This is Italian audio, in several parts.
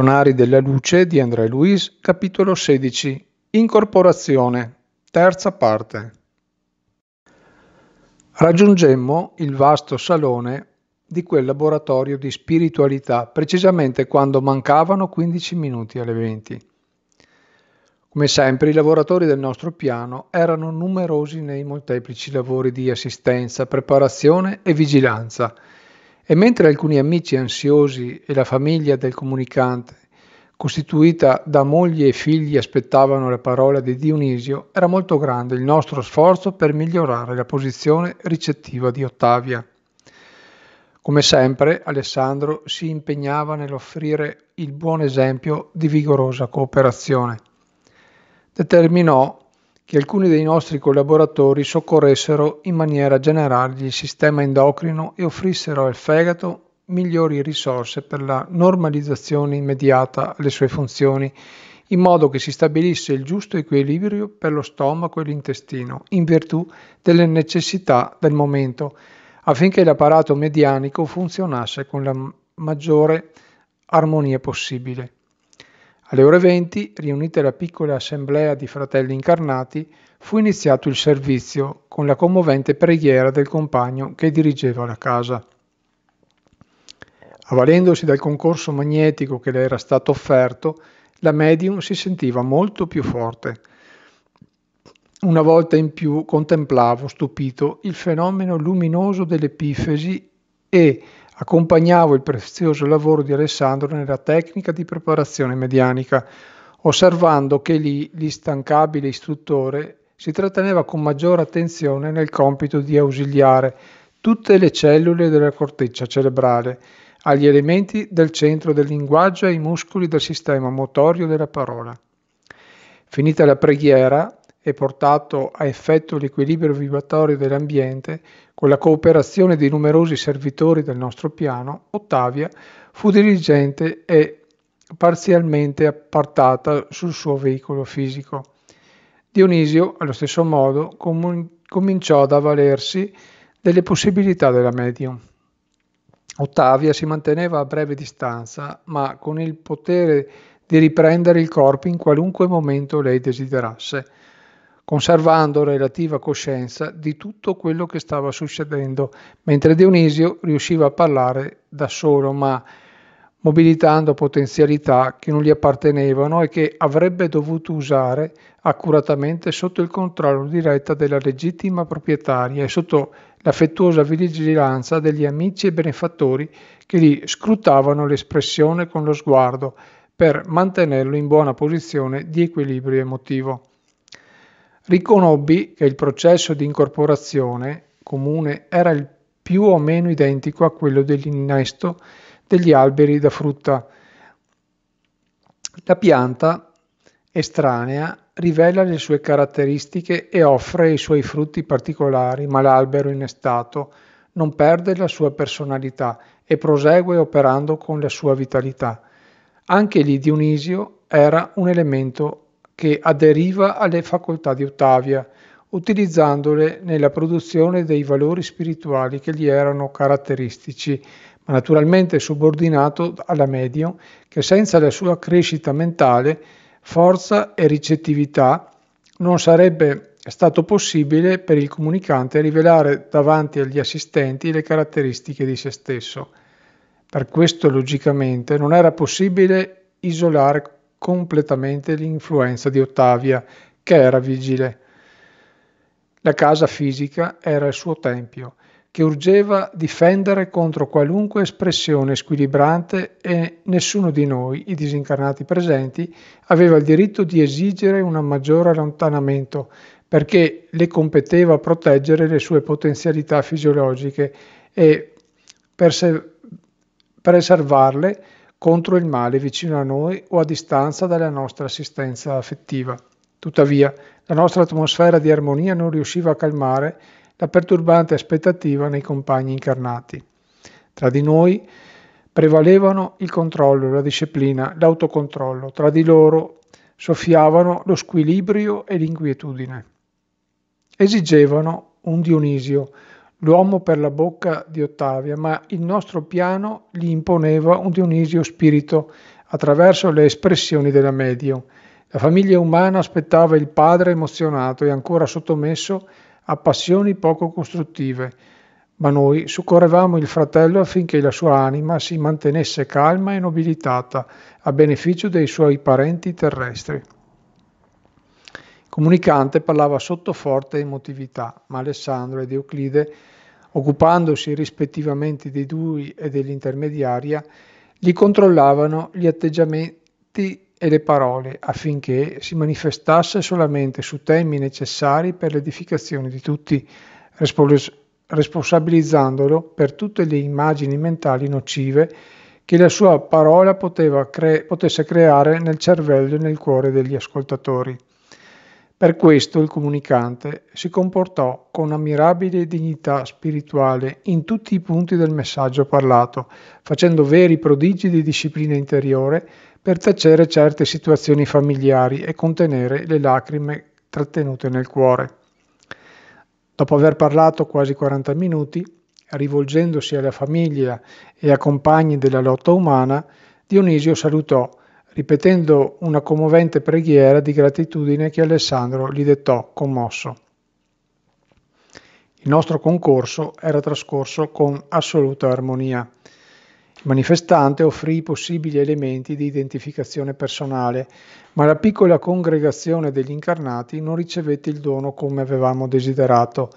Missionari della Luce di André Luis, capitolo 16. Incorporazione, terza parte. Raggiungemmo il vasto salone di quel laboratorio di spiritualità precisamente quando mancavano 15 minuti alle 20. Come sempre i lavoratori del nostro piano erano numerosi nei molteplici lavori di assistenza, preparazione e vigilanza – e mentre alcuni amici ansiosi e la famiglia del comunicante, costituita da moglie e figli, aspettavano la parola di Dionisio, era molto grande il nostro sforzo per migliorare la posizione ricettiva di Ottavia. Come sempre, Alessandro si impegnava nell'offrire il buon esempio di vigorosa cooperazione. Determinò che alcuni dei nostri collaboratori soccorressero in maniera generale il sistema endocrino e offrissero al fegato migliori risorse per la normalizzazione immediata alle sue funzioni, in modo che si stabilisse il giusto equilibrio per lo stomaco e l'intestino, in virtù delle necessità del momento, affinché l'apparato medianico funzionasse con la maggiore armonia possibile. Alle ore 20, riunita la piccola assemblea di fratelli incarnati, fu iniziato il servizio con la commovente preghiera del compagno che dirigeva la casa. Avvalendosi del concorso magnetico che le era stato offerto, la medium si sentiva molto più forte. Una volta in più contemplavo, stupito, il fenomeno luminoso dell'epifesi e, Accompagnavo il prezioso lavoro di Alessandro nella tecnica di preparazione medianica, osservando che lì l'instancabile istruttore si tratteneva con maggiore attenzione nel compito di ausiliare tutte le cellule della corteccia cerebrale, agli elementi del centro del linguaggio e ai muscoli del sistema motorio della parola. Finita la preghiera, e portato a effetto l'equilibrio vibratorio dell'ambiente con la cooperazione di numerosi servitori del nostro piano, Ottavia fu dirigente e parzialmente appartata sul suo veicolo fisico. Dionisio, allo stesso modo, com- cominciò ad avvalersi delle possibilità della medium. Ottavia si manteneva a breve distanza, ma con il potere di riprendere il corpo in qualunque momento lei desiderasse conservando relativa coscienza di tutto quello che stava succedendo, mentre Dionisio riusciva a parlare da solo, ma mobilitando potenzialità che non gli appartenevano e che avrebbe dovuto usare accuratamente sotto il controllo diretto della legittima proprietaria e sotto l'affettuosa vigilanza degli amici e benefattori che gli scrutavano l'espressione con lo sguardo per mantenerlo in buona posizione di equilibrio emotivo. Riconobbi che il processo di incorporazione comune era il più o meno identico a quello dell'innesto degli alberi da frutta. La pianta estranea rivela le sue caratteristiche e offre i suoi frutti particolari, ma l'albero innestato non perde la sua personalità e prosegue operando con la sua vitalità. Anche lì Dionisio era un elemento che aderiva alle facoltà di Ottavia, utilizzandole nella produzione dei valori spirituali che gli erano caratteristici, ma naturalmente subordinato alla medium che senza la sua crescita mentale, forza e ricettività non sarebbe stato possibile per il comunicante rivelare davanti agli assistenti le caratteristiche di se stesso. Per questo logicamente non era possibile isolare completamente l'influenza di Ottavia, che era vigile. La casa fisica era il suo tempio, che urgeva difendere contro qualunque espressione squilibrante e nessuno di noi, i disincarnati presenti, aveva il diritto di esigere un maggiore allontanamento, perché le competeva proteggere le sue potenzialità fisiologiche e perse- preservarle contro il male vicino a noi o a distanza dalla nostra assistenza affettiva. Tuttavia, la nostra atmosfera di armonia non riusciva a calmare la perturbante aspettativa nei compagni incarnati. Tra di noi prevalevano il controllo, la disciplina, l'autocontrollo, tra di loro soffiavano lo squilibrio e l'inquietudine. Esigevano un Dionisio, l'uomo per la bocca di Ottavia, ma il nostro piano gli imponeva un Dionisio spirito attraverso le espressioni della medio. La famiglia umana aspettava il padre emozionato e ancora sottomesso a passioni poco costruttive, ma noi soccorrevamo il fratello affinché la sua anima si mantenesse calma e nobilitata a beneficio dei suoi parenti terrestri comunicante parlava sotto forte emotività, ma Alessandro ed Euclide, occupandosi rispettivamente dei due e dell'intermediaria, li controllavano gli atteggiamenti e le parole affinché si manifestasse solamente su temi necessari per l'edificazione di tutti, responsabilizzandolo per tutte le immagini mentali nocive che la sua parola cre- potesse creare nel cervello e nel cuore degli ascoltatori. Per questo il comunicante si comportò con ammirabile dignità spirituale in tutti i punti del messaggio parlato, facendo veri prodigi di disciplina interiore per tacere certe situazioni familiari e contenere le lacrime trattenute nel cuore. Dopo aver parlato quasi 40 minuti, rivolgendosi alla famiglia e a compagni della lotta umana, Dionisio salutò ripetendo una commovente preghiera di gratitudine che Alessandro gli dettò commosso. Il nostro concorso era trascorso con assoluta armonia. Il manifestante offrì possibili elementi di identificazione personale, ma la piccola congregazione degli incarnati non ricevette il dono come avevamo desiderato.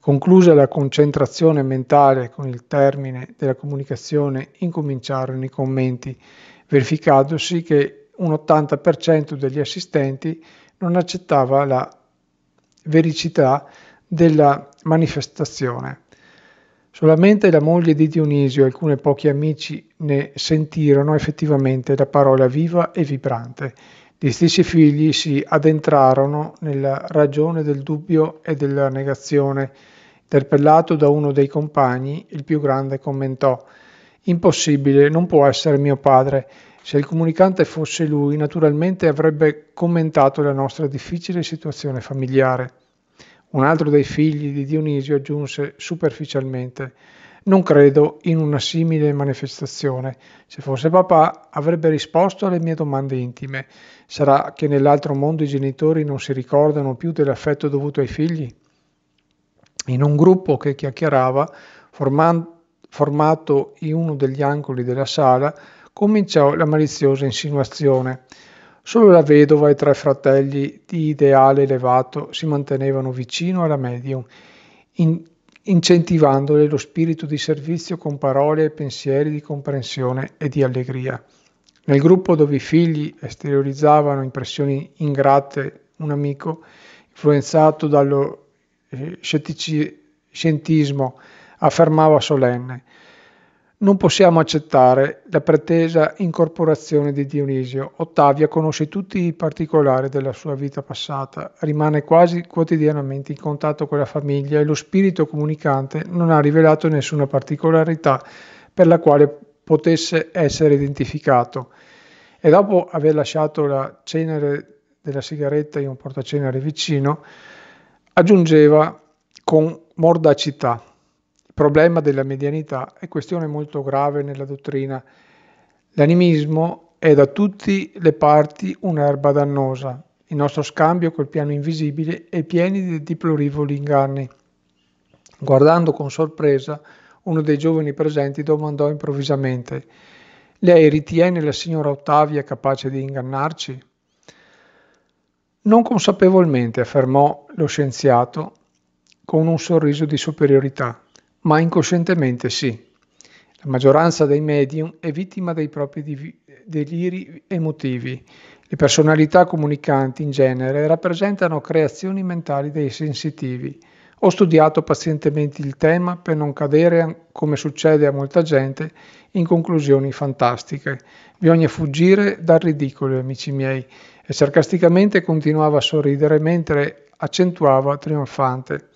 Conclusa la concentrazione mentale con il termine della comunicazione, incominciarono i commenti verificandosi che un 80% degli assistenti non accettava la vericità della manifestazione. Solamente la moglie di Dionisio e alcuni pochi amici ne sentirono effettivamente la parola viva e vibrante. Gli stessi figli si addentrarono nella ragione del dubbio e della negazione. Interpellato da uno dei compagni, il più grande commentò Impossibile, non può essere mio padre. Se il comunicante fosse lui, naturalmente avrebbe commentato la nostra difficile situazione familiare. Un altro dei figli di Dionisio aggiunse superficialmente non credo in una simile manifestazione. Se fosse papà avrebbe risposto alle mie domande intime. Sarà che nell'altro mondo i genitori non si ricordano più dell'affetto dovuto ai figli? In un gruppo che chiacchierava, formando formato in uno degli angoli della sala, cominciò la maliziosa insinuazione. Solo la vedova e tre fratelli di ideale elevato si mantenevano vicino alla medium, in- incentivandole lo spirito di servizio con parole e pensieri di comprensione e di allegria. Nel gruppo dove i figli esteriorizzavano impressioni ingrate, un amico, influenzato dallo eh, scetticismo affermava solenne. Non possiamo accettare la pretesa incorporazione di Dionisio. Ottavia conosce tutti i particolari della sua vita passata, rimane quasi quotidianamente in contatto con la famiglia e lo spirito comunicante non ha rivelato nessuna particolarità per la quale potesse essere identificato. E dopo aver lasciato la cenere della sigaretta in un portacenere vicino, aggiungeva con mordacità problema della medianità è questione molto grave nella dottrina. L'animismo è da tutte le parti un'erba dannosa. Il nostro scambio col piano invisibile è pieno di, di inganni. Guardando con sorpresa, uno dei giovani presenti domandò improvvisamente Lei ritiene la signora Ottavia capace di ingannarci? Non consapevolmente, affermò lo scienziato con un sorriso di superiorità ma incoscientemente sì. La maggioranza dei medium è vittima dei propri div- deliri emotivi. Le personalità comunicanti in genere rappresentano creazioni mentali dei sensitivi. Ho studiato pazientemente il tema per non cadere, come succede a molta gente, in conclusioni fantastiche. Bisogna fuggire dal ridicolo, amici miei. E sarcasticamente continuava a sorridere mentre accentuava trionfante.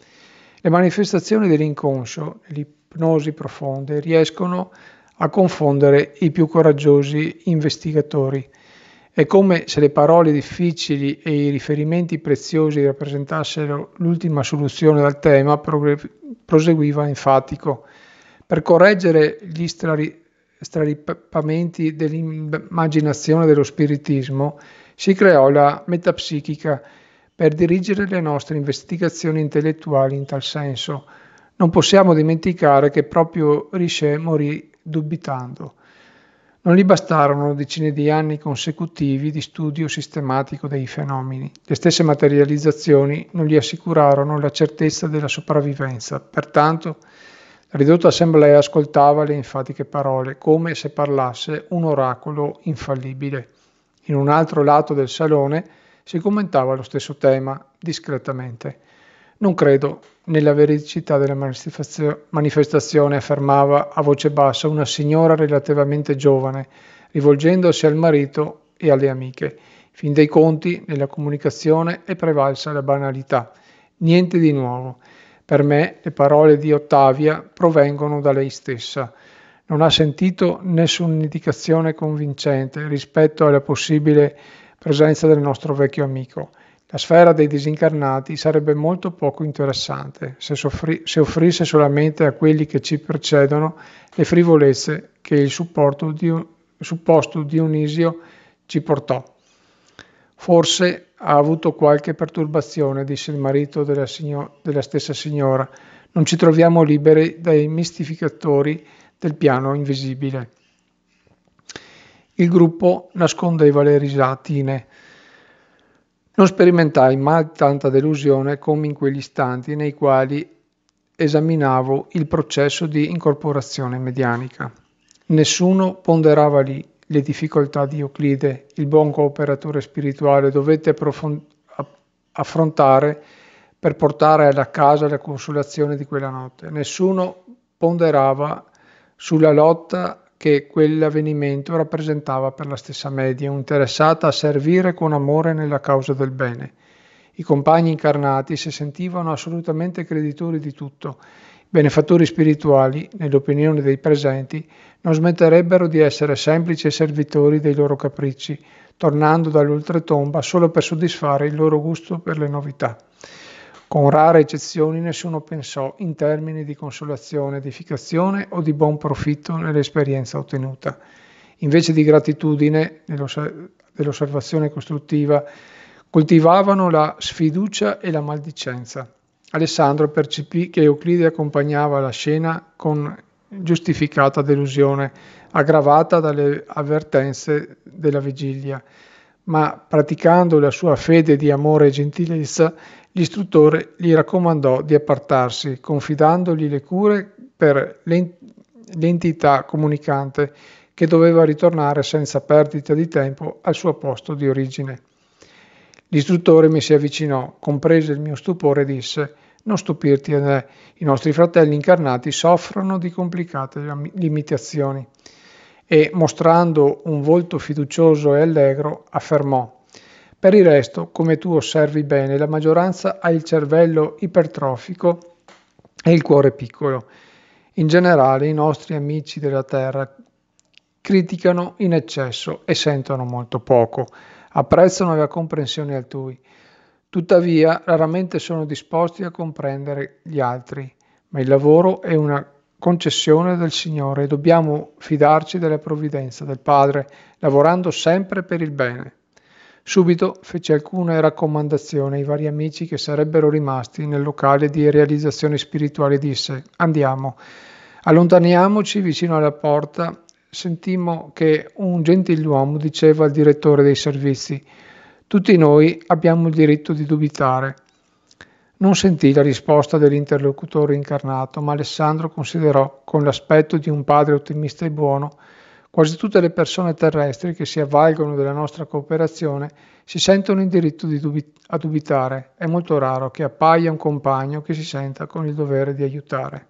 Le manifestazioni dell'inconscio, l'ipnosi profonde, riescono a confondere i più coraggiosi investigatori. È come se le parole difficili e i riferimenti preziosi rappresentassero l'ultima soluzione al tema, proseguiva enfatico. Per correggere gli strari- strarippamenti dell'immaginazione dello spiritismo si creò la metapsichica, per dirigere le nostre investigazioni intellettuali in tal senso. Non possiamo dimenticare che proprio Richer morì dubitando. Non gli bastarono decine di anni consecutivi di studio sistematico dei fenomeni. Le stesse materializzazioni non gli assicurarono la certezza della sopravvivenza. Pertanto, la ridotta assemblea ascoltava le enfatiche parole, come se parlasse un oracolo infallibile. In un altro lato del salone, si commentava lo stesso tema, discretamente. Non credo nella veridicità della manifestazione, affermava a voce bassa una signora relativamente giovane, rivolgendosi al marito e alle amiche. Fin dei conti, nella comunicazione è prevalsa la banalità. Niente di nuovo. Per me le parole di Ottavia provengono da lei stessa. Non ha sentito nessuna indicazione convincente rispetto alla possibile presenza del nostro vecchio amico. La sfera dei disincarnati sarebbe molto poco interessante se, soffri- se offrisse solamente a quelli che ci precedono le frivolezze che il di- supposto Dionisio ci portò. Forse ha avuto qualche perturbazione, disse il marito della, signo- della stessa signora. Non ci troviamo liberi dai mistificatori del piano invisibile. Il gruppo nascondeva le risatine. Non sperimentai mai tanta delusione come in quegli istanti nei quali esaminavo il processo di incorporazione medianica. Nessuno ponderava lì le difficoltà di Euclide, il buon cooperatore spirituale, dovette approfond- affrontare per portare alla casa la consolazione di quella notte. Nessuno ponderava sulla lotta che quell'avvenimento rappresentava per la stessa media, interessata a servire con amore nella causa del bene. I compagni incarnati si sentivano assolutamente creditori di tutto. I benefattori spirituali, nell'opinione dei presenti, non smetterebbero di essere semplici servitori dei loro capricci, tornando dall'oltretomba solo per soddisfare il loro gusto per le novità. Con rare eccezioni nessuno pensò in termini di consolazione, edificazione o di buon profitto nell'esperienza ottenuta. Invece di gratitudine, dell'osservazione costruttiva, coltivavano la sfiducia e la maldicenza. Alessandro percepì che Euclide accompagnava la scena con giustificata delusione, aggravata dalle avvertenze della vigilia, ma praticando la sua fede di amore e gentilezza L'istruttore gli raccomandò di appartarsi, confidandogli le cure per l'entità comunicante che doveva ritornare senza perdita di tempo al suo posto di origine. L'istruttore mi si avvicinò, comprese il mio stupore e disse non stupirti, André, eh, i nostri fratelli incarnati soffrono di complicate limitazioni. E mostrando un volto fiducioso e allegro, affermò per il resto, come tu osservi bene, la maggioranza ha il cervello ipertrofico e il cuore piccolo. In generale, i nostri amici della Terra criticano in eccesso e sentono molto poco, apprezzano la comprensione altrui. Tuttavia, raramente sono disposti a comprendere gli altri, ma il lavoro è una concessione del Signore e dobbiamo fidarci della provvidenza del Padre, lavorando sempre per il bene. Subito fece alcune raccomandazioni ai vari amici che sarebbero rimasti nel locale di realizzazione spirituale e disse andiamo. Allontaniamoci vicino alla porta, sentimmo che un gentiluomo diceva al direttore dei servizi tutti noi abbiamo il diritto di dubitare. Non sentì la risposta dell'interlocutore incarnato, ma Alessandro considerò, con l'aspetto di un padre ottimista e buono, Quasi tutte le persone terrestri che si avvalgono della nostra cooperazione si sentono in diritto di dubit- a dubitare. È molto raro che appaia un compagno che si senta con il dovere di aiutare.